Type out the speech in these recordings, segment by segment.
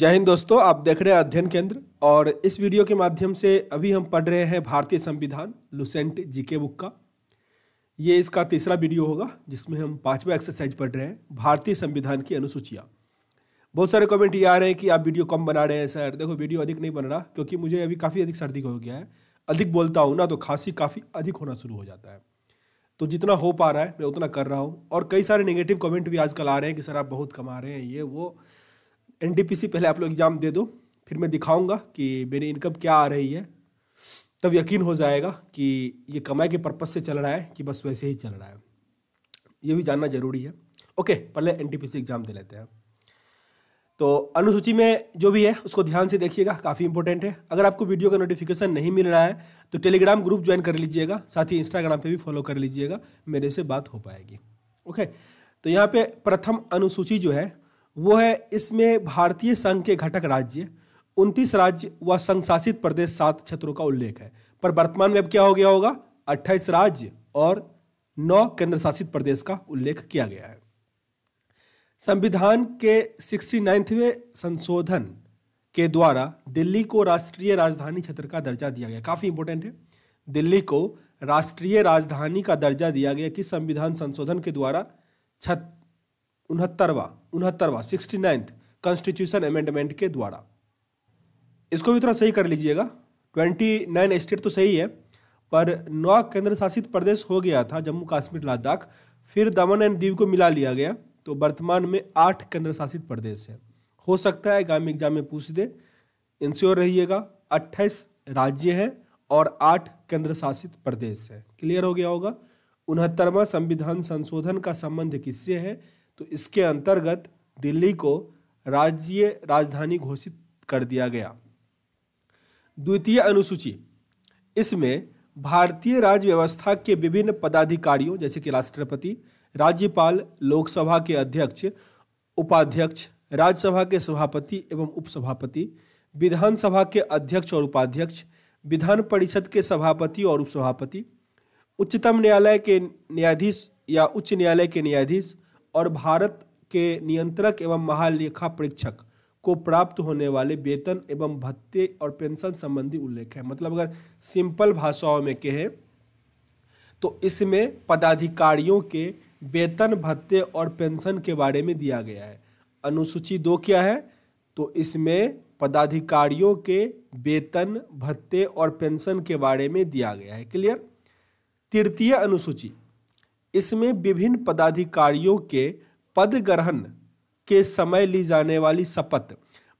जय हिंद दोस्तों आप देख रहे हैं अध्ययन केंद्र और इस वीडियो के माध्यम से अभी हम पढ़ रहे हैं भारतीय संविधान लुसेंट जीके बुक का ये इसका तीसरा वीडियो होगा जिसमें हम पांचवा एक्सरसाइज पढ़ रहे हैं भारतीय संविधान की अनुसूचियाँ बहुत सारे कमेंट ये आ रहे हैं कि आप वीडियो कम बना रहे हैं सर देखो वीडियो अधिक नहीं बन रहा क्योंकि मुझे अभी काफ़ी अधिक सर्दी हो गया है अधिक बोलता हूँ ना तो खांसी काफ़ी अधिक होना शुरू हो जाता है तो जितना हो पा रहा है मैं उतना कर रहा हूँ और कई सारे नेगेटिव कमेंट भी आजकल आ रहे हैं कि सर आप बहुत कमा रहे हैं ये वो एन पहले आप लोग एग्ज़ाम दे दो फिर मैं दिखाऊंगा कि मेरी इनकम क्या आ रही है तब यकीन हो जाएगा कि ये कमाई के पर्पज़ से चल रहा है कि बस वैसे ही चल रहा है ये भी जानना ज़रूरी है ओके पहले एन एग्ज़ाम दे लेते हैं तो अनुसूची में जो भी है उसको ध्यान से देखिएगा काफ़ी इंपॉर्टेंट है अगर आपको वीडियो का नोटिफिकेशन नहीं मिल रहा है तो टेलीग्राम ग्रुप ज्वाइन कर लीजिएगा साथ ही इंस्टाग्राम पे भी फॉलो कर लीजिएगा मेरे से बात हो पाएगी ओके तो यहाँ पे प्रथम अनुसूची जो है वो है इसमें भारतीय संघ के घटक राज्य उनतीस राज्य व संघ शासित प्रदेश सात क्षेत्रों का उल्लेख है पर वर्तमान में अब क्या हो गया होगा अट्ठाईस राज्य और नौ केंद्र शासित प्रदेश का उल्लेख किया गया है संविधान के सिक्सटी नाइन्थवें संशोधन के द्वारा दिल्ली को राष्ट्रीय राजधानी क्षेत्र का दर्जा दिया गया काफ़ी इंपोर्टेंट है दिल्ली को राष्ट्रीय राजधानी का दर्जा दिया गया कि संविधान संशोधन के द्वारा छत उनहत्तरवा उनहत्तरवा सिक्सटी नाइन्थ कॉन्स्टिट्यूशन अमेंडमेंट के द्वारा इसको भी थोड़ा सही कर लीजिएगा ट्वेंटी नाइन स्टेट तो सही है पर नौ केंद्र शासित प्रदेश हो गया था जम्मू कश्मीर लद्दाख फिर दमन एंड दीव को मिला लिया गया तो वर्तमान में आठ केंद्र शासित प्रदेश है हो सकता है आगामी एग्जाम में पूछ दे इंश्योर रहिएगा अट्ठाईस राज्य है और आठ केंद्र शासित प्रदेश है क्लियर हो गया होगा उनहत्तरवा संविधान संशोधन का संबंध किससे है तो इसके अंतर्गत दिल्ली को राज्य राजधानी घोषित कर दिया गया द्वितीय अनुसूची इसमें भारतीय राज्य व्यवस्था के विभिन्न पदाधिकारियों जैसे कि राष्ट्रपति राज्यपाल लोकसभा के अध्यक्ष उपाध्यक्ष राज्यसभा के सभापति एवं उपसभापति विधानसभा के अध्यक्ष और उपाध्यक्ष विधान परिषद के सभापति और उपसभापति उच्चतम न्यायालय के न्यायाधीश या उच्च न्यायालय के न्यायाधीश और भारत के नियंत्रक एवं महालेखा परीक्षक को प्राप्त होने वाले वेतन एवं भत्ते और पेंशन संबंधी उल्लेख है मतलब अगर सिंपल भाषाओं में कहे तो इसमें पदाधिकारियों के वेतन भत्ते और पेंशन के बारे में दिया गया है अनुसूची दो क्या है तो इसमें पदाधिकारियों के वेतन भत्ते और पेंशन के बारे में दिया गया है क्लियर तृतीय अनुसूची इसमें विभिन्न पदाधिकारियों के पद ग्रहण के समय ली जाने वाली शपथ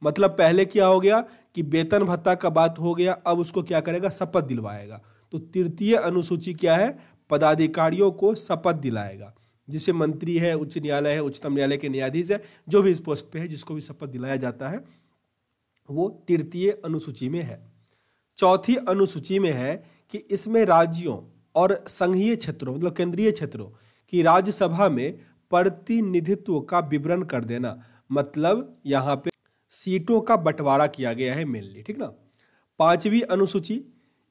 मतलब पहले क्या हो गया कि वेतन भत्ता का बात हो गया अब उसको क्या करेगा शपथ दिलवाएगा तो तृतीय अनुसूची क्या है पदाधिकारियों को शपथ दिलाएगा जिसे मंत्री है उच्च न्यायालय है उच्चतम न्यायालय के न्यायाधीश है जो भी इस पोस्ट पे है जिसको भी शपथ दिलाया जाता है वो तृतीय अनुसूची में है चौथी अनुसूची में है कि इसमें राज्यों और संघीय क्षेत्रों मतलब केंद्रीय क्षेत्रों की राज्यसभा में प्रतिनिधित्व का विवरण कर देना मतलब यहाँ पे सीटों का बंटवारा किया गया है मेनली ठीक ना पांचवी अनुसूची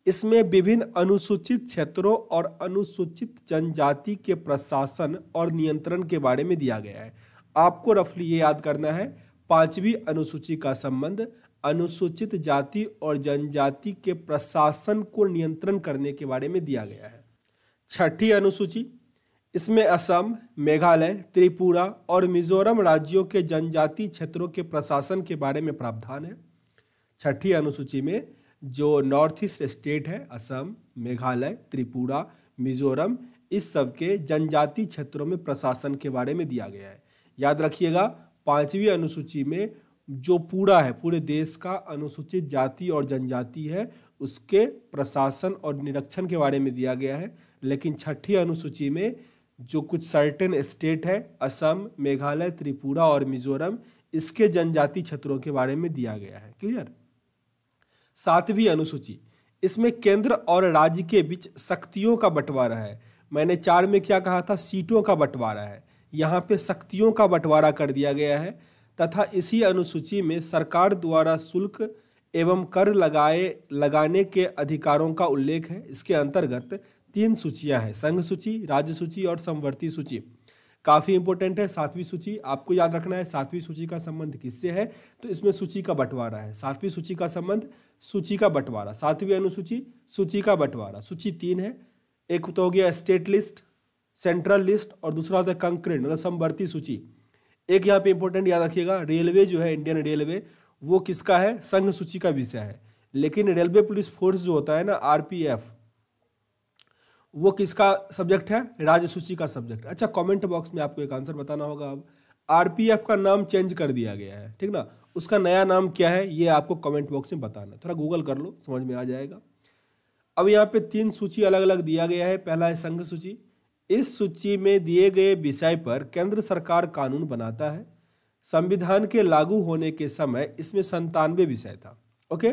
इसमें विभिन्न अनुसूचित क्षेत्रों और अनुसूचित जनजाति के प्रशासन और नियंत्रण के बारे में दिया गया है आपको रफली ये याद करना है पांचवी अनुसूची का संबंध अनुसूचित जाति और जनजाति के प्रशासन को नियंत्रण करने के बारे में दिया गया है छठी अनुसूची इसमें असम मेघालय त्रिपुरा और मिजोरम राज्यों के जनजाति क्षेत्रों के प्रशासन के बारे में प्रावधान है छठी अनुसूची में जो नॉर्थ ईस्ट स्टेट है असम मेघालय त्रिपुरा मिजोरम इस सब के जनजाति क्षेत्रों में प्रशासन के बारे में दिया गया है याद रखिएगा पांचवी अनुसूची में जो पूरा है पूरे देश का अनुसूचित जाति और जनजाति है उसके प्रशासन और निरीक्षण के बारे में दिया गया है लेकिन छठी अनुसूची में जो कुछ सर्टेन स्टेट है असम मेघालय त्रिपुरा और मिजोरम इसके जनजाति क्षेत्रों के बारे में दिया गया है क्लियर सातवीं अनुसूची इसमें केंद्र और राज्य के बीच शक्तियों का बंटवारा है मैंने चार में क्या कहा था सीटों का बंटवारा है यहाँ पे शक्तियों का बंटवारा कर दिया गया है तथा इसी अनुसूची में सरकार द्वारा शुल्क एवं कर लगाए लगाने के अधिकारों का उल्लेख है इसके अंतर्गत तीन सूचियाँ हैं संघ सूची राज्य सूची और समवर्ती सूची काफ़ी इंपॉर्टेंट है सातवीं सूची आपको याद रखना है सातवीं सूची का संबंध किससे है तो इसमें सूची का बंटवारा है सातवीं सूची का संबंध सूची का बंटवारा सातवीं अनुसूची सूची का बंटवारा सूची तीन है एक तो हो गया स्टेट लिस्ट सेंट्रल लिस्ट और दूसरा होता है कंक्रेंट मतलब समवर्ती सूची एक यहाँ पे इंपॉर्टेंट याद रखिएगा रेलवे जो है इंडियन रेलवे वो किसका है संघ सूची का विषय है लेकिन रेलवे पुलिस फोर्स जो होता है ना आर वो किसका सब्जेक्ट है राज्य सूची का सब्जेक्ट अच्छा कमेंट बॉक्स में आपको एक आंसर बताना होगा अब आरपीएफ का नाम चेंज कर दिया गया है ठीक ना उसका नया नाम क्या है ये आपको कमेंट बॉक्स में बताना थोड़ा गूगल कर लो समझ में आ जाएगा अब यहाँ पे तीन सूची अलग अलग दिया गया है पहला है संघ सूची इस सूची में दिए गए विषय पर केंद्र सरकार कानून बनाता है संविधान के लागू होने के समय इसमें संतानवे विषय था ओके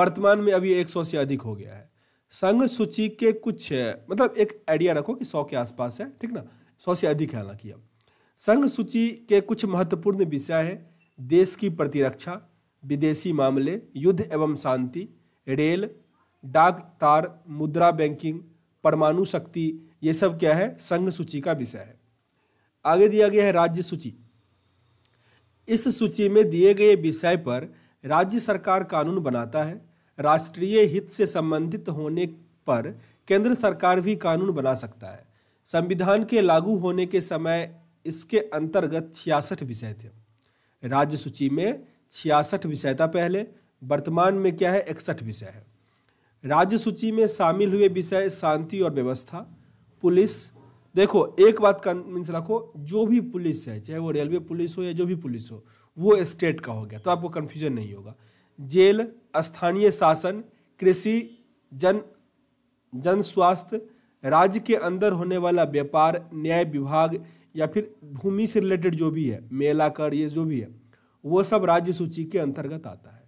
वर्तमान में अभी एक से अधिक हो गया है संघ सूची के कुछ मतलब एक आइडिया रखो कि सौ के आसपास है ठीक ना सौ से अधिक है हालांकि अब संघ सूची के कुछ महत्वपूर्ण विषय हैं देश की प्रतिरक्षा विदेशी मामले युद्ध एवं शांति रेल डाक तार मुद्रा बैंकिंग परमाणु शक्ति ये सब क्या है संघ सूची का विषय है आगे दिया गया है राज्य सूची इस सूची में दिए गए विषय पर राज्य सरकार कानून बनाता है राष्ट्रीय हित से संबंधित होने पर केंद्र सरकार भी कानून बना सकता है संविधान के लागू होने के समय इसके अंतर्गत छियासठ विषय थे राज्य सूची में छियासठ विषय था पहले वर्तमान में क्या है इकसठ विषय है राज्य सूची में शामिल हुए विषय शांति और व्यवस्था पुलिस देखो एक बात का मीन्स रखो जो भी पुलिस है चाहे वो रेलवे पुलिस हो या जो भी पुलिस हो वो स्टेट का हो गया तो आपको कन्फ्यूजन नहीं होगा जेल स्थानीय शासन कृषि जन जन स्वास्थ्य राज्य के अंदर होने वाला व्यापार न्याय विभाग या फिर भूमि से रिलेटेड जो भी है मेला कर ये जो भी है वो सब राज्य सूची के अंतर्गत आता है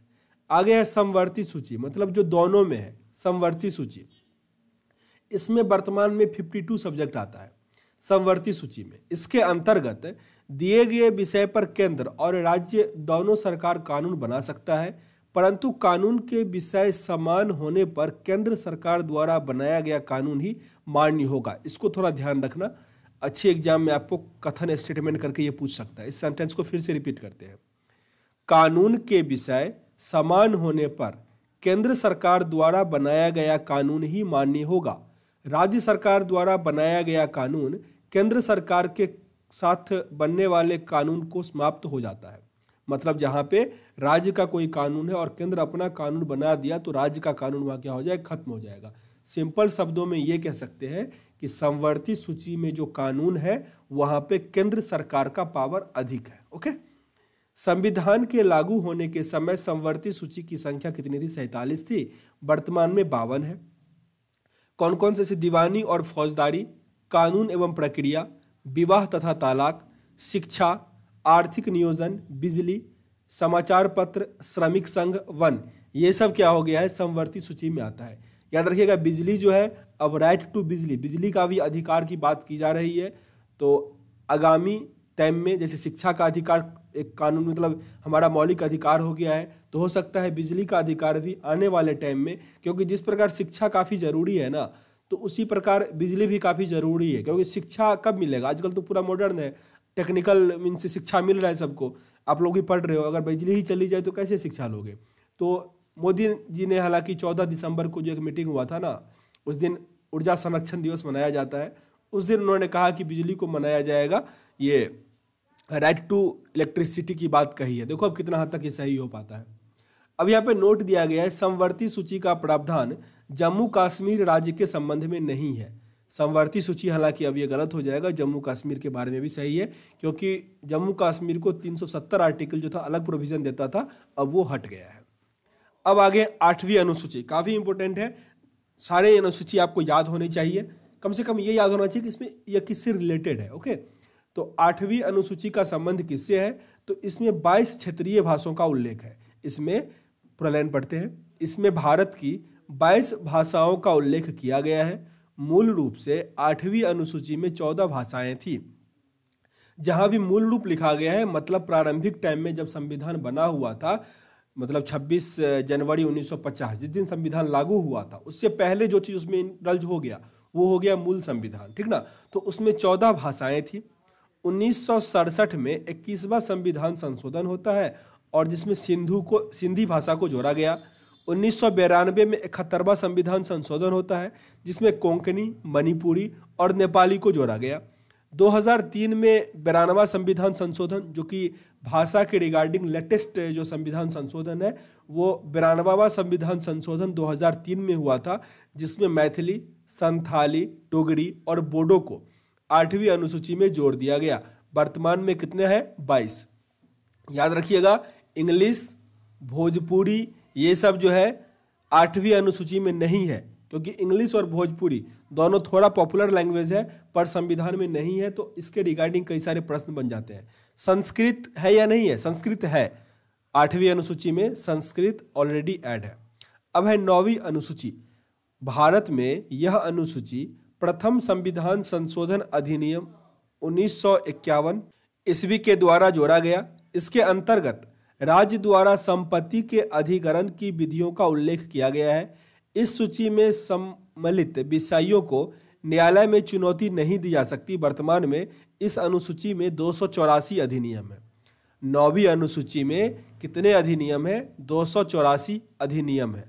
आगे है समवर्ती सूची मतलब जो दोनों में है समवर्ती सूची इसमें वर्तमान में 52 सब्जेक्ट आता है समवर्ती सूची में इसके अंतर्गत दिए गए विषय पर केंद्र और राज्य दोनों सरकार कानून बना सकता है परंतु कानून के विषय समान होने पर केंद्र सरकार द्वारा बनाया गया कानून ही मान्य होगा इसको थोड़ा ध्यान रखना अच्छे एग्जाम में आपको कथन स्टेटमेंट करके ये पूछ सकता है इस सेंटेंस को फिर से रिपीट करते हैं कानून के विषय समान होने पर केंद्र सरकार द्वारा बनाया गया कानून ही मान्य होगा राज्य सरकार द्वारा बनाया गया कानून केंद्र सरकार के साथ बनने वाले कानून को समाप्त हो जाता है मतलब जहाँ पे राज्य का कोई कानून है और केंद्र अपना कानून बना दिया तो राज्य का कानून वहाँ क्या हो जाए खत्म हो जाएगा सिंपल शब्दों में ये कह सकते हैं कि संवर्ती सूची में जो कानून है वहाँ पे केंद्र सरकार का पावर अधिक है ओके संविधान के लागू होने के समय संवर्ती सूची की संख्या कितनी थी सैंतालीस थी वर्तमान में बावन है कौन कौन से ऐसे दीवानी और फौजदारी कानून एवं प्रक्रिया विवाह तथा तालाक शिक्षा आर्थिक नियोजन बिजली समाचार पत्र श्रमिक संघ वन ये सब क्या हो गया है समवर्ती सूची में आता है याद रखिएगा बिजली जो है अब राइट टू बिजली बिजली का भी अधिकार की बात की जा रही है तो आगामी टाइम में जैसे शिक्षा का अधिकार एक कानून मतलब हमारा मौलिक अधिकार हो गया है तो हो सकता है बिजली का अधिकार भी आने वाले टाइम में क्योंकि जिस प्रकार शिक्षा काफ़ी ज़रूरी है ना तो उसी प्रकार बिजली भी काफ़ी ज़रूरी है क्योंकि शिक्षा कब मिलेगा आजकल तो पूरा मॉडर्न है टेक्निकल मीन से शिक्षा मिल रहा है सबको आप लोग ही पढ़ रहे हो अगर बिजली ही चली जाए तो कैसे शिक्षा लोगे तो मोदी जी ने हालांकि चौदह दिसंबर को जो एक मीटिंग हुआ था ना उस दिन ऊर्जा संरक्षण दिवस मनाया जाता है उस दिन उन्होंने कहा कि बिजली को मनाया जाएगा ये राइट टू इलेक्ट्रिसिटी की बात कही है देखो अब कितना हद तक ये सही हो पाता है अब यहाँ पे नोट दिया गया है समवर्ती सूची का प्रावधान जम्मू कश्मीर राज्य के संबंध में नहीं है समवर्ती सूची हालांकि अब ये गलत हो जाएगा जम्मू कश्मीर के बारे में भी सही है क्योंकि जम्मू कश्मीर को 370 आर्टिकल जो था अलग प्रोविजन देता था अब वो हट गया है अब आगे आठवीं अनुसूची काफ़ी इंपॉर्टेंट है सारे अनुसूची आपको याद होनी चाहिए कम से कम ये याद होना चाहिए कि इसमें यह किससे रिलेटेड है ओके okay? तो आठवीं अनुसूची का संबंध किससे है तो इसमें बाईस क्षेत्रीय भाषाओं का उल्लेख है इसमें पूरा लाइन पढ़ते हैं इसमें भारत की बाईस भाषाओं का उल्लेख किया गया है मूल रूप से आठवीं अनुसूची में चौदह भाषाएं थी जहां भी मूल रूप लिखा गया है मतलब प्रारंभिक टाइम में जब संविधान बना हुआ था मतलब 26 जनवरी 1950 जिस दिन संविधान लागू हुआ था उससे पहले जो चीज़ उसमें दर्ज हो गया वो हो गया मूल संविधान ठीक ना तो उसमें चौदह भाषाएं थी उन्नीस में इक्कीसवा संविधान संशोधन होता है और जिसमें सिंधु को सिंधी भाषा को जोड़ा गया उन्नीस में इकहत्तरवा संविधान संशोधन होता है जिसमें कोंकणी मणिपुरी और नेपाली को जोड़ा गया 2003 में बिरानवा संविधान संशोधन जो कि भाषा के रिगार्डिंग लेटेस्ट जो संविधान संशोधन है वो बिरानवावा संविधान संशोधन 2003 में हुआ था जिसमें मैथिली संथाली टोगड़ी और बोडो को आठवीं अनुसूची में जोड़ दिया गया वर्तमान में कितने हैं बाईस याद रखिएगा इंग्लिश भोजपुरी ये सब जो है आठवीं अनुसूची में नहीं है क्योंकि इंग्लिश और भोजपुरी दोनों थोड़ा पॉपुलर लैंग्वेज है पर संविधान में नहीं है तो इसके रिगार्डिंग कई सारे प्रश्न बन जाते हैं संस्कृत है या नहीं है संस्कृत है आठवीं अनुसूची में संस्कृत ऑलरेडी ऐड है अब है नौवीं अनुसूची भारत में यह अनुसूची प्रथम संविधान संशोधन अधिनियम उन्नीस ईस्वी के द्वारा जोड़ा गया इसके अंतर्गत राज्य द्वारा संपत्ति के अधिग्रहण की विधियों का उल्लेख किया गया है इस सूची में सम्मिलित विषयों को न्यायालय में चुनौती नहीं दी जा सकती वर्तमान में इस अनुसूची में दो अधिनियम है नौवीं अनुसूची में कितने अधिनियम है दो अधिनियम है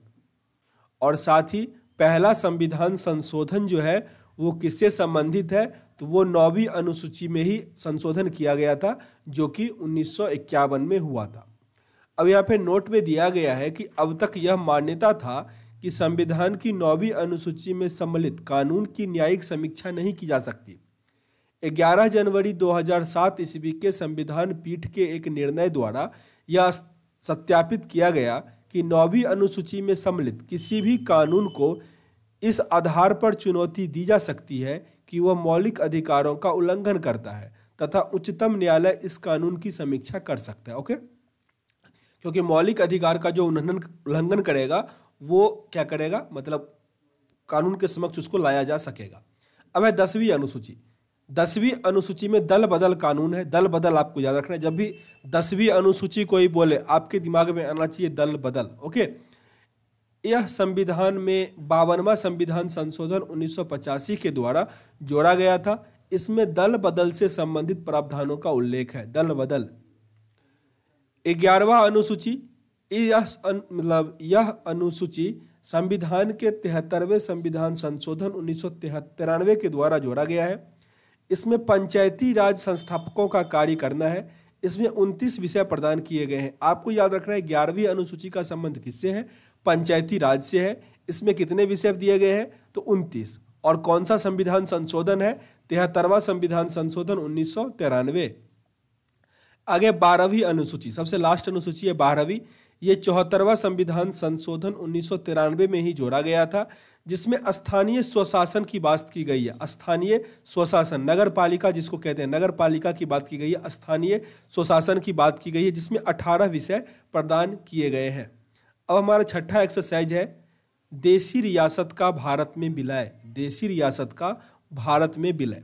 और साथ ही पहला संविधान संशोधन जो है वो किससे संबंधित है तो वो नौवीं अनुसूची में ही संशोधन किया गया था जो कि उन्नीस में हुआ था अब यहाँ पे नोट में दिया गया है कि अब तक यह मान्यता था कि संविधान की नौवीं अनुसूची में सम्मिलित कानून की न्यायिक समीक्षा नहीं की जा सकती 11 जनवरी 2007 ईस्वी के संविधान पीठ के एक निर्णय द्वारा यह सत्यापित किया गया कि नौवीं अनुसूची में सम्मिलित किसी भी कानून को इस आधार पर चुनौती दी जा सकती है कि वह मौलिक अधिकारों का उल्लंघन करता है तथा उच्चतम न्यायालय इस कानून की समीक्षा कर सकता है ओके क्योंकि मौलिक अधिकार का जो उल्लंघन उल्लंघन करेगा वो क्या करेगा मतलब कानून के समक्ष उसको लाया जा सकेगा अब है दसवीं अनुसूची दसवीं अनुसूची में दल बदल कानून है दल बदल आपको याद रखना है जब भी दसवीं अनुसूची कोई बोले आपके दिमाग में आना चाहिए दल बदल ओके यह संविधान में बावनवा संविधान संशोधन उन्नीस के द्वारा जोड़ा गया था इसमें दल बदल से संबंधित प्रावधानों का उल्लेख है दल बदल ग्यारहवा अनुसूची यह मतलब यह अनुसूची संविधान के तिहत्तरवें संविधान संशोधन उन्नीस के द्वारा जोड़ा गया है इसमें पंचायती राज संस्थापकों का कार्य करना है इसमें उनतीस विषय प्रदान किए गए हैं आपको याद रखना है ग्यारहवीं अनुसूची का संबंध किससे है पंचायती राज से है इसमें कितने विषय दिए गए हैं तो उनतीस और कौन सा संविधान संशोधन है तिहत्तरवा संविधान संशोधन उन्नीस आगे बारहवीं अनुसूची सबसे लास्ट अनुसूची है बारहवीं ये चौहत्तरवा संविधान संशोधन उन्नीस में ही जोड़ा गया था जिसमें स्थानीय स्वशासन की बात की गई है स्थानीय स्वशासन नगर पालिका जिसको कहते हैं नगर पालिका की बात की गई है स्थानीय स्वशासन की बात की गई है जिसमें अठारह विषय प्रदान किए गए हैं अब हमारा छठा एक्सरसाइज है देसी रियासत का भारत में विलय देसी रियासत का भारत में विलय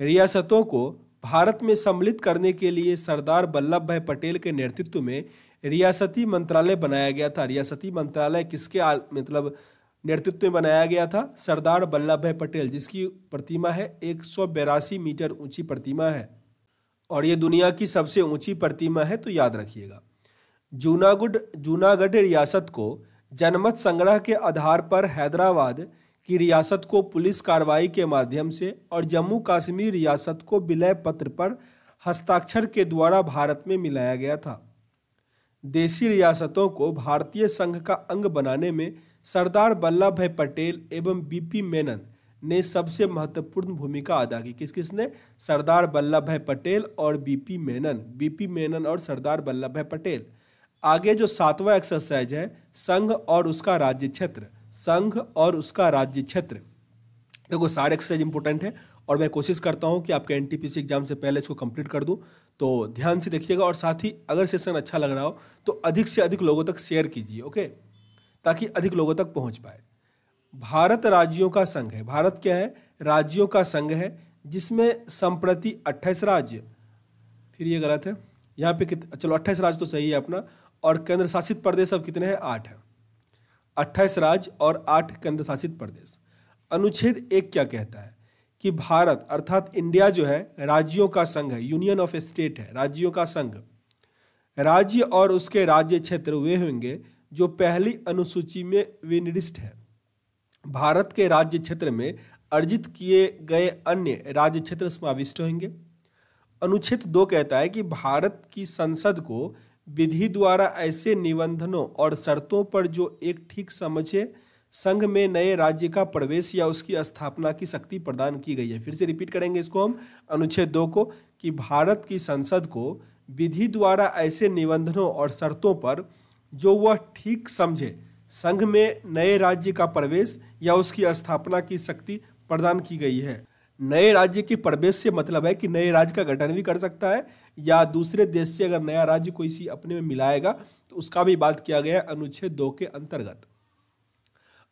रियासतों को भारत में सम्मिलित करने के लिए सरदार वल्लभ भाई पटेल के नेतृत्व में रियासती मंत्रालय बनाया गया था रियासती मंत्रालय किसके आ, मतलब नेतृत्व में बनाया गया था सरदार वल्लभ भाई पटेल जिसकी प्रतिमा है एक मीटर ऊंची प्रतिमा है और ये दुनिया की सबसे ऊंची प्रतिमा है तो याद रखिएगा जूनागढ़ जूनागढ़ रियासत को जनमत संग्रह के आधार पर हैदराबाद की रियासत को पुलिस कार्रवाई के माध्यम से और जम्मू कश्मीर रियासत को विलय पत्र पर हस्ताक्षर के द्वारा भारत में मिलाया गया था देसी रियासतों को भारतीय संघ का अंग बनाने में सरदार वल्लभ भाई पटेल एवं बीपी मेनन ने सबसे महत्वपूर्ण भूमिका अदा की किस किसने सरदार वल्लभ भाई पटेल और बीपी मेनन बीपी मेनन और सरदार वल्लभ भाई पटेल आगे जो सातवा एक्सरसाइज है संघ और उसका राज्य क्षेत्र संघ और उसका राज्य क्षेत्र देखो तो सारे एक्सरसाइज इंपोर्टेंट है और मैं कोशिश करता हूँ कि आपके एन एग्ज़ाम से पहले इसको कंप्लीट कर दूँ तो ध्यान से देखिएगा और साथ ही अगर सेशन अच्छा लग रहा हो तो अधिक से अधिक लोगों तक शेयर कीजिए ओके ताकि अधिक लोगों तक पहुँच पाए भारत राज्यों का संघ है भारत क्या है राज्यों का संघ है जिसमें संप्रति अट्ठाईस राज्य फिर ये गलत है यहाँ पे कित चलो अट्ठाईस राज्य तो सही है अपना और केंद्र शासित प्रदेश अब कितने हैं आठ है अट्ठाईस राज्य और आठ केंद्र शासित प्रदेश अनुच्छेद एक क्या कहता है कि भारत अर्थात इंडिया जो है राज्यों का संघ है यूनियन ऑफ स्टेट है राज्यों का संघ राज्य और उसके राज्य क्षेत्र वे होंगे जो पहली अनुसूची में विनिर्दिष्ट है भारत के राज्य क्षेत्र में अर्जित किए गए अन्य राज्य क्षेत्र समाविष्ट होंगे अनुच्छेद दो कहता है कि भारत की संसद को विधि द्वारा ऐसे निबंधनों और शर्तों पर जो एक ठीक समझे संघ में नए राज्य का प्रवेश या उसकी स्थापना की शक्ति प्रदान की गई है फिर से रिपीट करेंगे इसको हम अनुच्छेद दो को कि भारत की संसद को विधि द्वारा ऐसे निबंधनों और शर्तों पर जो वह ठीक समझे संघ में नए राज्य का प्रवेश या उसकी स्थापना की शक्ति प्रदान की गई है नए राज्य के प्रवेश से मतलब है कि नए राज्य का गठन भी कर सकता है या दूसरे देश से अगर नया राज्य कोई सी अपने में मिलाएगा तो उसका भी बात किया गया अनुच्छेद दो के अंतर्गत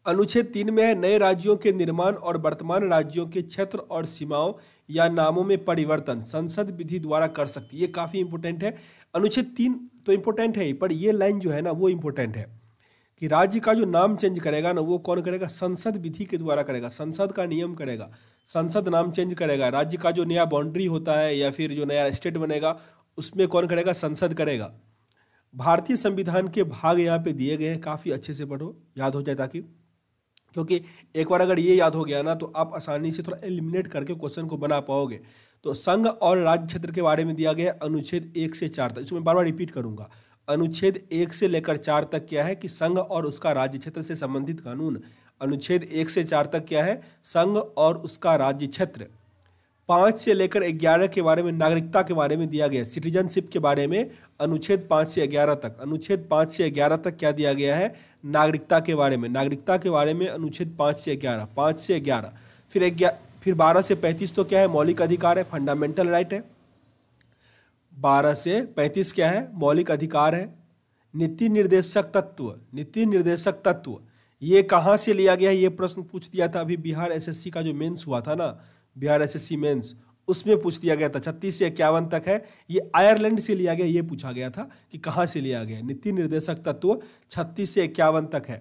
अनुच्छेद तीन में है नए राज्यों के निर्माण और वर्तमान राज्यों के क्षेत्र और सीमाओं या नामों में परिवर्तन संसद विधि द्वारा कर सकती है ये काफ़ी इंपोर्टेंट है अनुच्छेद तीन तो इम्पोर्टेंट है ही पर ये लाइन जो है ना वो इम्पोर्टेंट है कि राज्य का जो नाम चेंज करेगा ना वो कौन करेगा संसद विधि के द्वारा करेगा संसद का नियम करेगा संसद नाम चेंज करेगा राज्य का जो नया बाउंड्री होता है या फिर जो नया स्टेट बनेगा उसमें कौन करेगा संसद करेगा भारतीय संविधान के भाग यहाँ पे दिए गए हैं काफ़ी अच्छे से पढ़ो याद हो जाए ताकि क्योंकि एक बार अगर ये याद हो गया ना तो आप आसानी से थोड़ा एलिमिनेट करके क्वेश्चन को बना पाओगे तो संघ और राज्य क्षेत्र के बारे में दिया गया अनुच्छेद एक से चार तक इसमें बार बार रिपीट करूंगा अनुच्छेद एक से लेकर चार तक क्या है कि संघ और उसका राज्य क्षेत्र से संबंधित कानून अनुच्छेद एक से चार तक क्या है संघ और उसका राज्य क्षेत्र पाँच से लेकर ग्यारह के बारे में नागरिकता के बारे में दिया गया सिटीजनशिप के बारे में अनुच्छेद पाँच से ग्यारह तक अनुच्छेद पाँच से ग्यारह तक क्या दिया गया है नागरिकता के बारे में नागरिकता के बारे में अनुच्छेद पाँच से ग्यारह पाँच से ग्यारह फिर फिर बारह से पैंतीस तो क्या है मौलिक अधिकार है फंडामेंटल राइट है बारह से पैंतीस क्या है मौलिक अधिकार है नीति निर्देशक तत्व नीति निर्देशक तत्व ये कहाँ से लिया गया है ये प्रश्न पूछ दिया था अभी बिहार एसएससी का जो मेंस हुआ था ना बिहार एस एस मेंस उसमें पूछ लिया गया था छत्तीस से इक्यावन तक है ये आयरलैंड से लिया गया ये पूछा गया था कि कहाँ से लिया गया नीति निर्देशक तत्व छत्तीस से इक्यावन तक है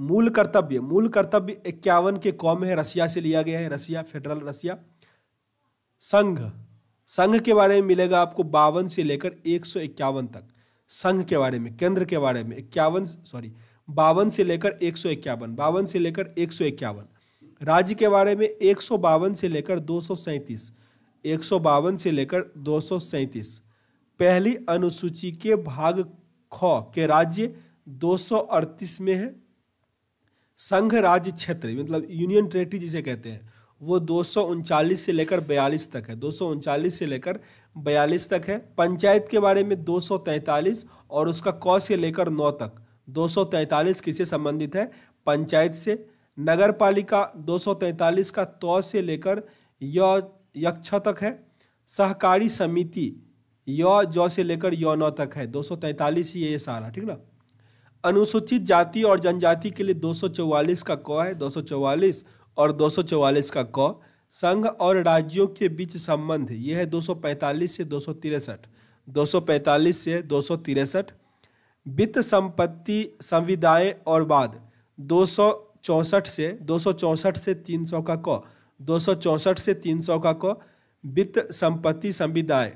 मूल कर्तव्य मूल कर्तव्य इक्यावन के कौम है रसिया से लिया गया है रसिया फेडरल रसिया संघ संघ के बारे में मिलेगा आपको बावन से लेकर एक सौ इक्यावन तक संघ के बारे में केंद्र के बारे में इक्यावन सॉरी बावन से लेकर एक सौ इक्यावन बावन से लेकर एक सौ इक्यावन राज्य के बारे में एक से लेकर दो एक से लेकर दो पहली अनुसूची के भाग ख के राज्य 238 में है संघ राज्य क्षेत्र मतलब यूनियन टेरेटरी जिसे कहते हैं वो दो से लेकर बयालीस तक है दो से लेकर बयालीस तक है पंचायत के बारे में 243 और उसका क से लेकर नौ तक 243 किससे संबंधित है पंचायत से नगर पालिका दो का तौ से लेकर य यक्ष तक है सहकारी समिति य ज से लेकर यौ नौ तक है दो ही ये सारा ठीक ना अनुसूचित जाति और जनजाति के लिए 244 का क है 244 और 244 का क संघ और राज्यों के बीच संबंध ये है 245 से दो पैंतालीस से दो वित्त संपत्ति संविदाएँ और बाद दो चौंसठ से दो से तीन का क दो से तीन का क वित्त संपत्ति संविदाय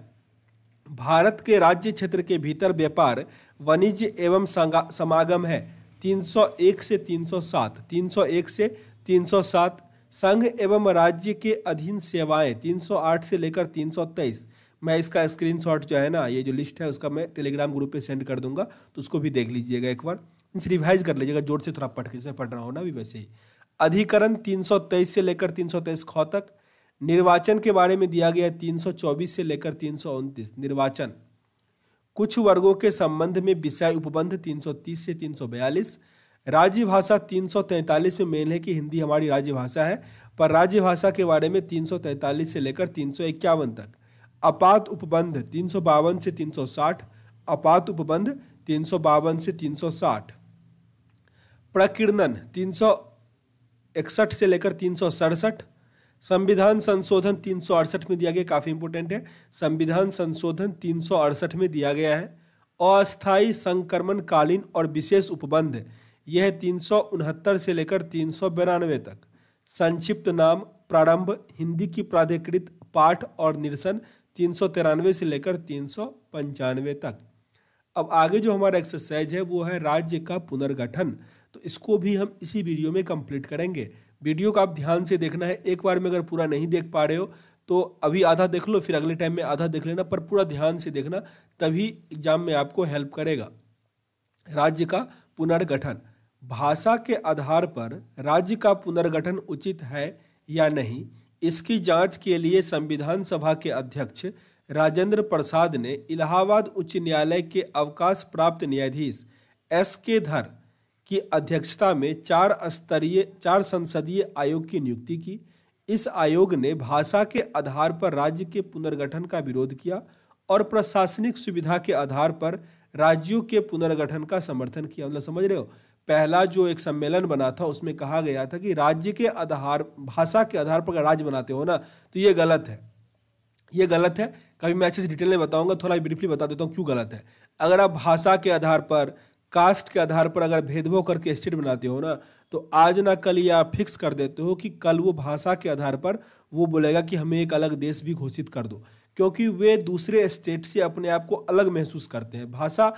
भारत के राज्य क्षेत्र के भीतर व्यापार वाणिज्य एवं समागम है 301 से 307 301 से 307 संघ एवं राज्य के अधीन सेवाएं 308 से लेकर 323 मैं इसका स्क्रीनशॉट जो है ना ये जो लिस्ट है उसका मैं टेलीग्राम ग्रुप पे सेंड कर दूंगा तो उसको भी देख लीजिएगा एक बार मीन्स रिवाइज कर लीजिएगा जोर से थोड़ा पटके से पढ़ रहा हूँ ना भी वैसे ही अधिकरण 323 से लेकर 323 खौ तक निर्वाचन के बारे में दिया गया 324 से लेकर तीन निर्वाचन कुछ वर्गों के संबंध में विषय उपबंध 330 से 342 राज्य भाषा 343 में मेन है कि हिंदी हमारी राज्य भाषा है पर राज्य भाषा के बारे में 343 से लेकर तीन तक अपात उपबंध तीन से 360 अपात उपबंध तीन से 360 प्रकीर्णन तीन इकसठ से लेकर तीन संविधान संशोधन तीन में दिया गया काफ़ी इंपोर्टेंट है संविधान संशोधन तीन में दिया गया है अस्थायी संक्रमण कालीन और विशेष उपबंध यह तीन से लेकर तीन तक संक्षिप्त नाम प्रारंभ हिंदी की प्राधिकृत पाठ और निरसन तीन से लेकर तीन तक अब आगे जो हमारा एक्सरसाइज है वो है राज्य का पुनर्गठन तो इसको भी हम इसी वीडियो में कंप्लीट करेंगे वीडियो का आप ध्यान से देखना है एक बार में अगर पूरा नहीं देख पा रहे हो तो अभी आधा देख लो फिर अगले टाइम में आधा देख लेना पर पूरा ध्यान से देखना तभी एग्जाम में आपको हेल्प करेगा राज्य का पुनर्गठन भाषा के आधार पर राज्य का पुनर्गठन उचित है या नहीं इसकी जांच के लिए संविधान सभा के अध्यक्ष राजेंद्र प्रसाद ने इलाहाबाद उच्च न्यायालय के अवकाश प्राप्त न्यायाधीश एस के धर की अध्यक्षता में चार स्तरीय चार संसदीय आयोग की नियुक्ति की इस आयोग ने भाषा के आधार पर राज्य के पुनर्गठन का विरोध किया और प्रशासनिक सुविधा के आधार पर राज्यों के पुनर्गठन का समर्थन किया मतलब समझ रहे हो पहला जो एक सम्मेलन बना था उसमें कहा गया था कि राज्य के आधार भाषा के आधार पर राज्य बनाते हो ना तो ये गलत है ये गलत है कभी मैं अच्छे से डिटेल में बताऊंगा थोड़ा ब्रीफली बता देता हूँ क्यों गलत है अगर आप भाषा के आधार पर कास्ट के आधार पर अगर भेदभाव करके स्टेट बनाते हो ना तो आज ना कल ये आप फिक्स कर देते हो कि कल वो भाषा के आधार पर वो बोलेगा कि हमें एक अलग देश भी घोषित कर दो क्योंकि वे दूसरे स्टेट से अपने आप को अलग महसूस करते हैं भाषा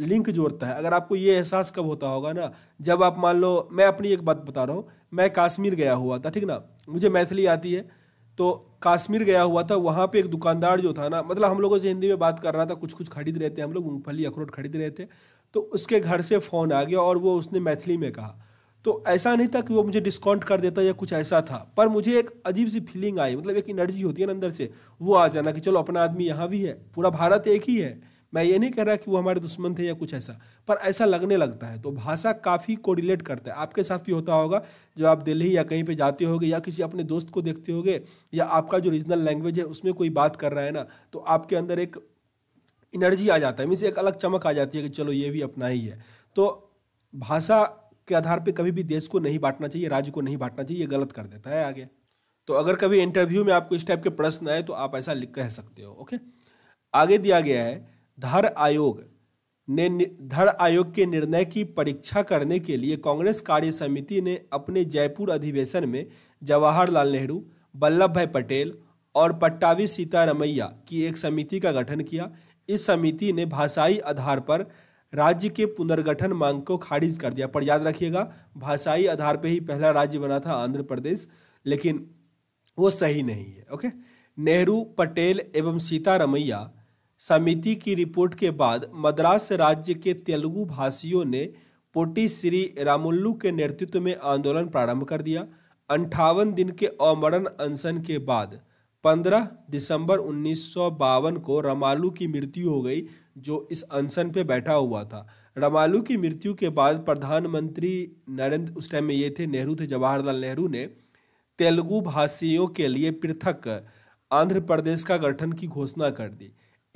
लिंक जोड़ता है अगर आपको ये एहसास कब होता होगा ना जब आप मान लो मैं अपनी एक बात बता रहा हूँ मैं कश्मीर गया हुआ था ठीक ना मुझे मैथिली आती है तो काश्मीर गया हुआ था वहाँ पे एक दुकानदार जो था ना मतलब हम लोगों से हिंदी में बात कर रहा था कुछ कुछ खरीद रहे थे हम लोग मूँगफली अखरोट खरीद रहे थे तो उसके घर से फ़ोन आ गया और वो उसने मैथिली में कहा तो ऐसा नहीं था कि वो मुझे डिस्काउंट कर देता या कुछ ऐसा था पर मुझे एक अजीब सी फीलिंग आई मतलब एक एनर्जी होती है ना अंदर से वो आ जाना कि चलो अपना आदमी यहाँ भी है पूरा भारत एक ही है मैं ये नहीं कह रहा कि वो हमारे दुश्मन थे या कुछ ऐसा पर ऐसा लगने लगता है तो भाषा काफ़ी कोरिलेट करता है आपके साथ भी होता होगा जब आप दिल्ली या कहीं पे जाते होगे या किसी अपने दोस्त को देखते होगे या आपका जो रीजनल लैंग्वेज है उसमें कोई बात कर रहा है ना तो आपके अंदर एक एनर्जी आ जाता है मीन्स एक अलग चमक आ जाती है कि चलो ये भी अपना ही है तो भाषा के आधार पर कभी भी देश को नहीं बांटना चाहिए राज्य को नहीं बांटना चाहिए ये गलत कर देता है आगे तो अगर कभी इंटरव्यू में आपको इस टाइप के प्रश्न आए तो आप ऐसा लिख कह सकते हो ओके आगे दिया गया है धर आयोग ने धर आयोग के निर्णय की परीक्षा करने के लिए कांग्रेस कार्य समिति ने अपने जयपुर अधिवेशन में जवाहरलाल नेहरू वल्लभ भाई पटेल और पट्टावी सीतारमैया की एक समिति का गठन किया इस समिति ने भाषाई आधार पर राज्य के पुनर्गठन मांग को खारिज कर दिया पर याद रखिएगा भाषाई आधार पर ही पहला राज्य बना था आंध्र प्रदेश लेकिन वो सही नहीं है ओके नेहरू पटेल एवं सीतारमैया समिति की रिपोर्ट के बाद मद्रास राज्य के तेलुगु भाषियों ने पोटी श्री रामुल्लू के नेतृत्व में आंदोलन प्रारंभ कर दिया अंठावन दिन के अमरण अनशन के बाद 15 दिसंबर उन्नीस को रमालू की मृत्यु हो गई जो इस अनशन पे बैठा हुआ था रमालू की मृत्यु के बाद प्रधानमंत्री नरेंद्र उस टाइम में ये थे नेहरू थे जवाहरलाल नेहरू ने तेलुगु भाषियों के लिए पृथक आंध्र प्रदेश का गठन की घोषणा कर दी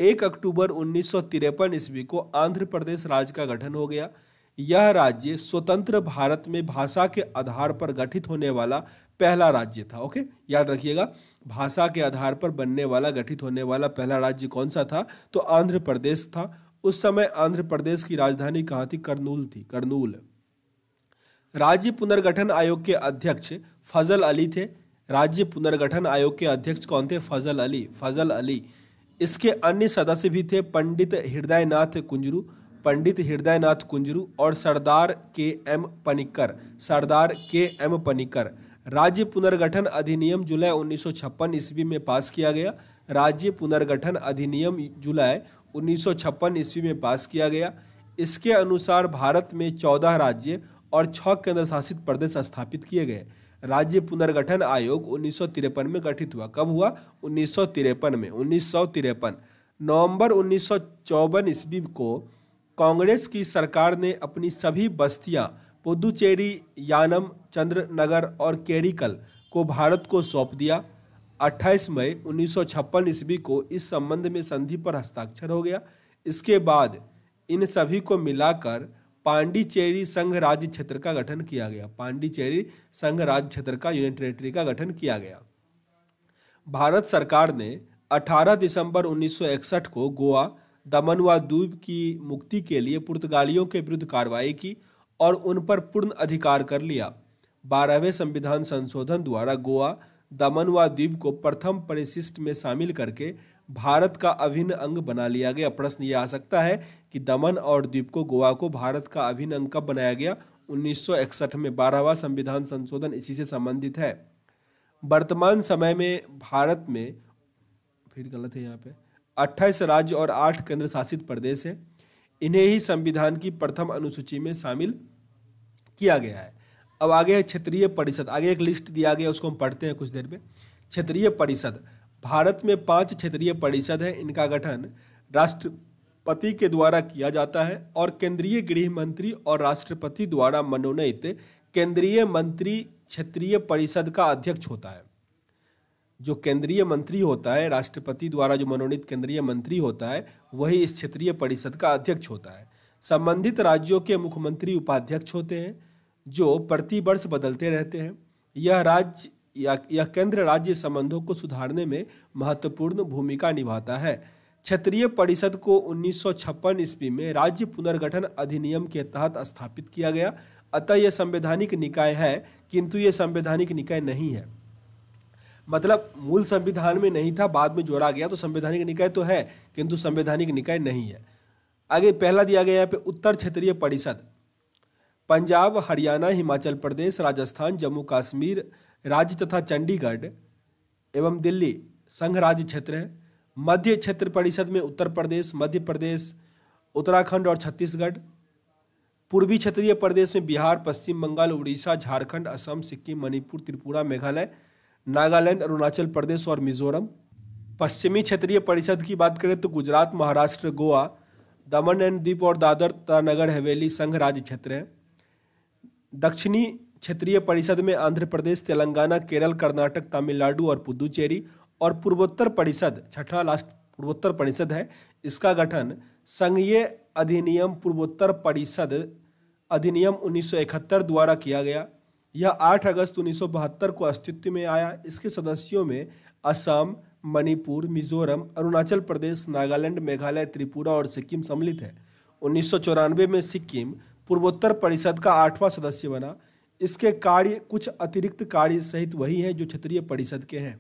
एक अक्टूबर उन्नीस ईस्वी को आंध्र प्रदेश राज्य का गठन हो गया यह राज्य स्वतंत्र भारत में भाषा के आधार पर गठित होने वाला पहला राज्य था ओके याद रखिएगा भाषा के आधार पर बनने वाला गठित होने वाला पहला राज्य कौन सा था तो आंध्र प्रदेश था उस समय आंध्र प्रदेश की राजधानी कहाँ थी कर्नूल थी कर्नूल राज्य पुनर्गठन आयोग के अध्यक्ष फजल अली थे राज्य पुनर्गठन आयोग के अध्यक्ष कौन थे फजल अली फजल अली इसके अन्य सदस्य भी थे पंडित हृदयनाथ कुंजरू पंडित हृदयनाथ कुंजरू और सरदार के एम पनिकर सरदार के एम पनिकर राज्य पुनर्गठन अधिनियम जुलाई उन्नीस ईस्वी में पास किया गया राज्य पुनर्गठन अधिनियम जुलाई उन्नीस ईस्वी में पास किया गया इसके अनुसार भारत में चौदह राज्य और छः केंद्र शासित प्रदेश स्थापित किए गए राज्य पुनर्गठन आयोग उन्नीस में गठित हुआ कब हुआ उन्नीस में उन्नीस नवंबर उन्नीस ईस्वी को कांग्रेस की सरकार ने अपनी सभी बस्तियां पुदुचेरी यानम चंद्रनगर और केरिकल को भारत को सौंप दिया 28 मई 1956 ईस्वी को इस संबंध में संधि पर हस्ताक्षर हो गया इसके बाद इन सभी को मिलाकर पांडिचेरी संघ राज्य क्षेत्र का गठन किया गया पांडिचेरी संघ राज्य क्षेत्र का यूनियन टेरेटरी का गठन किया गया भारत सरकार ने 18 दिसंबर 1961 को गोवा दमन व द्वीप की मुक्ति के लिए पुर्तगालियों के विरुद्ध कार्रवाई की और उन पर पूर्ण अधिकार कर लिया बारहवें संविधान संशोधन द्वारा गोवा दमन व द्वीप को प्रथम परिशिष्ट में शामिल करके भारत का अभिन्न अंग बना लिया गया प्रश्न ये आ सकता है कि दमन और द्वीप को गोवा को भारत का अभिन्न अंग कब बनाया गया 1961 में बारहवा संविधान संशोधन इसी से संबंधित है वर्तमान समय में भारत में फिर गलत है यहाँ पे अट्ठाईस राज्य और आठ केंद्र शासित प्रदेश हैं इन्हें ही संविधान की प्रथम अनुसूची में शामिल किया गया है अब आगे है क्षेत्रीय परिषद आगे एक लिस्ट दिया गया उसको हम पढ़ते हैं कुछ देर में क्षेत्रीय परिषद भारत में पांच क्षेत्रीय परिषद हैं इनका गठन राष्ट्रपति के द्वारा किया जाता है और केंद्रीय गृह मंत्री और राष्ट्रपति द्वारा मनोनीत केंद्रीय मंत्री क्षेत्रीय परिषद का अध्यक्ष होता है जो केंद्रीय मंत्री होता है राष्ट्रपति द्वारा जो मनोनीत केंद्रीय मंत्री होता है वही इस क्षेत्रीय परिषद का अध्यक्ष होता है संबंधित राज्यों के मुख्यमंत्री उपाध्यक्ष होते हैं जो प्रतिवर्ष बदलते रहते हैं यह राज्य यह केंद्र राज्य संबंधों को सुधारने में महत्वपूर्ण भूमिका निभाता है क्षेत्रीय परिषद को उन्नीस ईस्वी में राज्य पुनर्गठन अधिनियम के तहत स्थापित किया गया अतः यह संवैधानिक निकाय है किंतु यह संवैधानिक निकाय नहीं है मतलब मूल संविधान में नहीं था बाद में जोड़ा गया तो संवैधानिक निकाय तो है किंतु संवैधानिक निकाय नहीं है आगे पहला दिया गया यहाँ पे उत्तर क्षेत्रीय परिषद पंजाब हरियाणा हिमाचल प्रदेश राजस्थान जम्मू कश्मीर राज्य तथा चंडीगढ़ एवं दिल्ली संघ राज्य क्षेत्र हैं मध्य क्षेत्र परिषद में उत्तर प्रदेश मध्य प्रदेश उत्तराखंड और छत्तीसगढ़ पूर्वी क्षेत्रीय प्रदेश में बिहार पश्चिम बंगाल उड़ीसा झारखंड असम सिक्किम मणिपुर त्रिपुरा मेघालय नागालैंड अरुणाचल प्रदेश और मिजोरम पश्चिमी क्षेत्रीय परिषद की बात करें तो गुजरात महाराष्ट्र गोवा दमन एंड द्वीप और दादर नगर हवेली संघ राज्य क्षेत्र हैं दक्षिणी क्षेत्रीय परिषद में आंध्र प्रदेश तेलंगाना केरल कर्नाटक तमिलनाडु और पुदुचेरी और पूर्वोत्तर परिषद छठा लास्ट पूर्वोत्तर परिषद है इसका गठन संघीय अधिनियम पूर्वोत्तर परिषद अधिनियम 1971 द्वारा किया गया यह 8 अगस्त उन्नीस को अस्तित्व में आया इसके सदस्यों में असम मणिपुर मिजोरम अरुणाचल प्रदेश नागालैंड मेघालय त्रिपुरा और सिक्किम सम्मिलित है उन्नीस में सिक्किम पूर्वोत्तर परिषद का आठवां सदस्य बना इसके कार्य कुछ अतिरिक्त कार्य सहित वही हैं जो क्षेत्रीय परिषद के हैं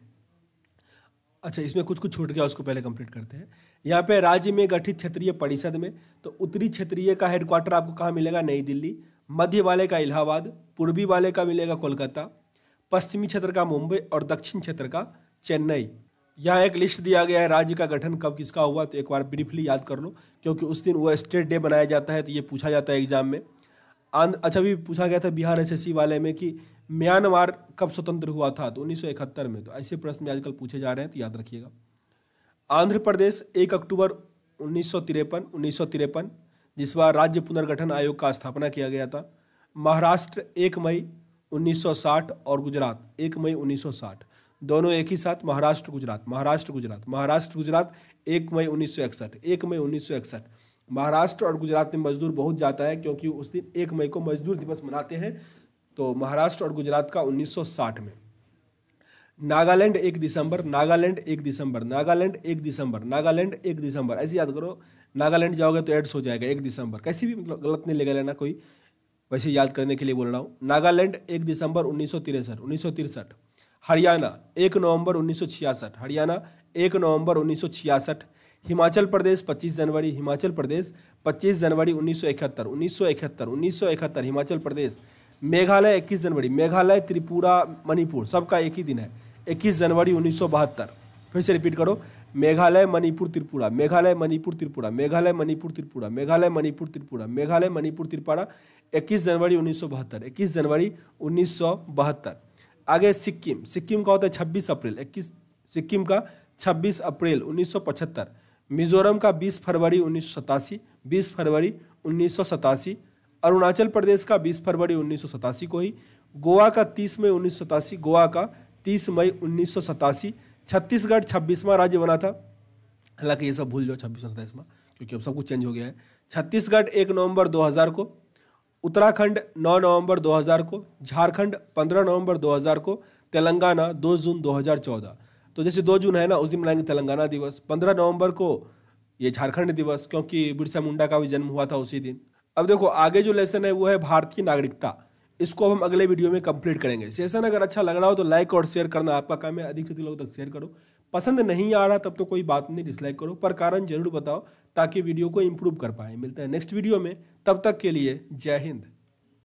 अच्छा इसमें कुछ कुछ छूट गया उसको पहले कंप्लीट करते हैं यहाँ पे राज्य में गठित क्षेत्रीय परिषद में तो उत्तरी क्षेत्रीय का हेडक्वार्टर आपको कहाँ मिलेगा नई दिल्ली मध्य वाले का इलाहाबाद पूर्वी वाले का मिलेगा कोलकाता पश्चिमी क्षेत्र का मुंबई और दक्षिण क्षेत्र का चेन्नई यहाँ एक लिस्ट दिया गया है राज्य का गठन कब किसका हुआ तो एक बार ब्रीफली याद कर लो क्योंकि उस दिन वो स्टेट डे मनाया जाता है तो ये पूछा जाता है एग्जाम में अच्छा भी पूछा गया था बिहार एस वाले में कि म्यांमार कब स्वतंत्र हुआ था तो उन्नीस में तो ऐसे प्रश्न आजकल पूछे जा रहे हैं तो याद रखिएगा आंध्र प्रदेश एक अक्टूबर उन्नीस सौ तिरपन जिस बार राज्य पुनर्गठन आयोग का स्थापना किया गया था महाराष्ट्र एक मई 1960 और गुजरात एक मई 1960 दोनों एक ही साथ महाराष्ट्र गुजरात महाराष्ट्र गुजरात महाराष्ट्र गुजरात एक मई उन्नीस एक मई उन्नीस महाराष्ट्र और गुजरात में मजदूर बहुत जाता है क्योंकि उस दिन एक मई को मजदूर दिवस मनाते हैं तो महाराष्ट्र और गुजरात का 1960 में नागालैंड एक दिसंबर नागालैंड एक दिसंबर नागालैंड एक दिसंबर नागालैंड एक दिसंबर ऐसे याद करो नागालैंड जाओगे तो एड्स हो जाएगा एक दिसंबर कैसे भी मतलब गलत नहीं लेगा लेना कोई वैसे याद करने के लिए बोल रहा हूँ नागालैंड एक दिसंबर उन्नीस सौ हरियाणा एक नवंबर उन्नीस हरियाणा एक नवंबर उन्नीस हिमाचल प्रदेश 25 जनवरी हिमाचल प्रदेश 25 जनवरी 1971 1971 1971 हिमाचल प्रदेश मेघालय 21 जनवरी मेघालय त्रिपुरा मणिपुर सबका एक ही दिन है 21 जनवरी उन्नीस फिर से रिपीट करो मेघालय मणिपुर त्रिपुरा मेघालय मणिपुर त्रिपुरा मेघालय मणिपुर त्रिपुरा मेघालय मणिपुर त्रिपुरा मेघालय मणिपुर त्रिपुरा 21 जनवरी बहत्तर 21 जनवरी बहत्तर आगे सिक्किम सिक्किम का होता है 26 अप्रैल 21 सिक्किम का 26 अप्रैल पचहत्तर मिजोरम का 20 फरवरी उन्नीस सौ 20 फरवरी उन्नीस सौ अरुणाचल प्रदेश का 20 फरवरी उन्नीस सौ को ही गोवा का 30 मई उन्नीस सौ गोवा का 30 मई उन्नीस सौ छत्तीसगढ़ छब्बीसवां राज्य बना था हालांकि ये सब भूल जाओ छब्बीसवां सताईसवां क्योंकि अब सब कुछ चेंज हो गया है छत्तीसगढ़ एक नवंबर 2000 को उत्तराखंड 9 नवंबर 2000 को झारखंड 15 नवंबर 2000 को तेलंगाना 2 जून 2014 तो जैसे दो जून है ना उस दिन मनाएंगे तेलंगाना दिवस पंद्रह नवंबर को ये झारखंड दिवस क्योंकि बिरसा मुंडा का भी जन्म हुआ था उसी दिन अब देखो आगे जो लेसन है वो है भारतीय नागरिकता इसको अब हम अगले वीडियो में कंप्लीट करेंगे सेशन अगर अच्छा लग रहा हो तो लाइक और शेयर करना आपका काम है अधिक से अधिक लोगों तक शेयर करो पसंद नहीं आ रहा तब तो कोई बात नहीं डिसलाइक करो पर कारण जरूर बताओ ताकि वीडियो को इम्प्रूव कर पाए मिलता है नेक्स्ट वीडियो में तब तक के लिए जय हिंद